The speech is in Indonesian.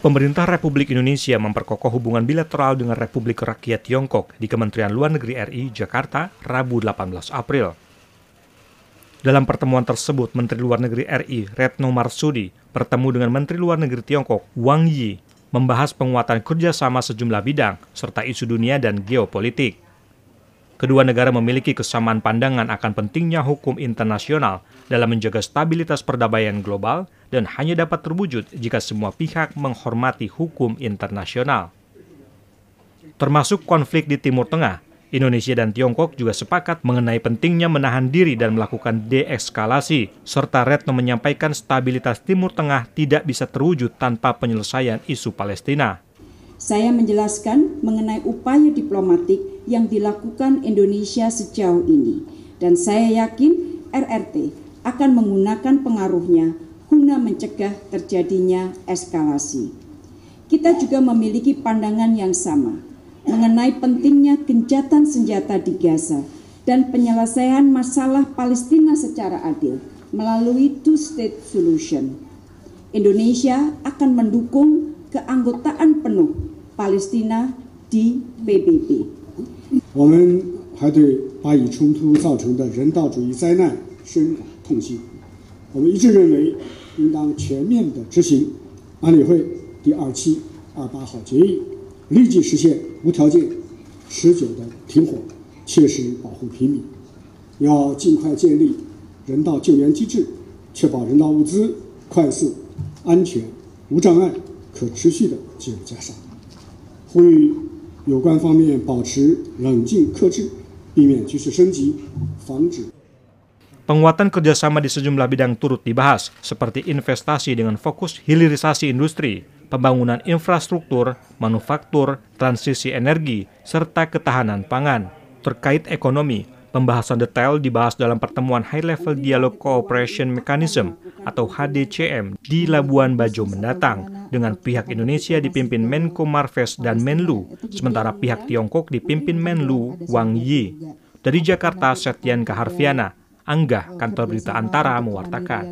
Pemerintah Republik Indonesia memperkokoh hubungan bilateral dengan Republik Rakyat Tiongkok di Kementerian Luar Negeri RI Jakarta, Rabu 18 April. Dalam pertemuan tersebut, Menteri Luar Negeri RI Retno Marsudi bertemu dengan Menteri Luar Negeri Tiongkok Wang Yi membahas penguatan kerjasama sejumlah bidang serta isu dunia dan geopolitik. Kedua negara memiliki kesamaan pandangan akan pentingnya hukum internasional dalam menjaga stabilitas perdamaian global dan hanya dapat terwujud jika semua pihak menghormati hukum internasional. Termasuk konflik di Timur Tengah, Indonesia dan Tiongkok juga sepakat mengenai pentingnya menahan diri dan melakukan deeskalasi, serta Retno menyampaikan stabilitas Timur Tengah tidak bisa terwujud tanpa penyelesaian isu Palestina. Saya menjelaskan mengenai upaya diplomatik yang dilakukan Indonesia sejauh ini. Dan saya yakin RRT akan menggunakan pengaruhnya guna mencegah terjadinya eskalasi. Kita juga memiliki pandangan yang sama mengenai pentingnya gencatan senjata di Gaza dan penyelesaian masalah Palestina secara adil melalui two-state solution. Indonesia akan mendukung keanggotaan penuh Palestina di PBB. 我们还对巴以冲突造成的人道主义灾难深感痛心。我们一致认为，应当全面地执行安理会第二七二八号决议，立即实现无条件、持久的停火，切实保护平民。要尽快建立人道救援机制，确保人道物资快速、安全、无障碍、可持续地进入加沙。呼吁。有关方面保持冷静克制，避免局势升级，防止。Penguatan kerjasama di sejumlah bidang turut dibahas, seperti investasi dengan fokus hilirisasi industri, pembangunan infrastruktur, manufaktur, transisi energi, serta ketahanan pangan. Terkait ekonomi, Pembahasan detail dibahas dalam pertemuan High Level Dialog Cooperation Mechanism atau HDCM di Labuan Bajo mendatang dengan pihak Indonesia dipimpin Menko Marves dan Menlu, sementara pihak Tiongkok dipimpin Menlu Wang Yi. Dari Jakarta, Setian Kaharfiana, Angga, Kantor Berita Antara, mewartakan.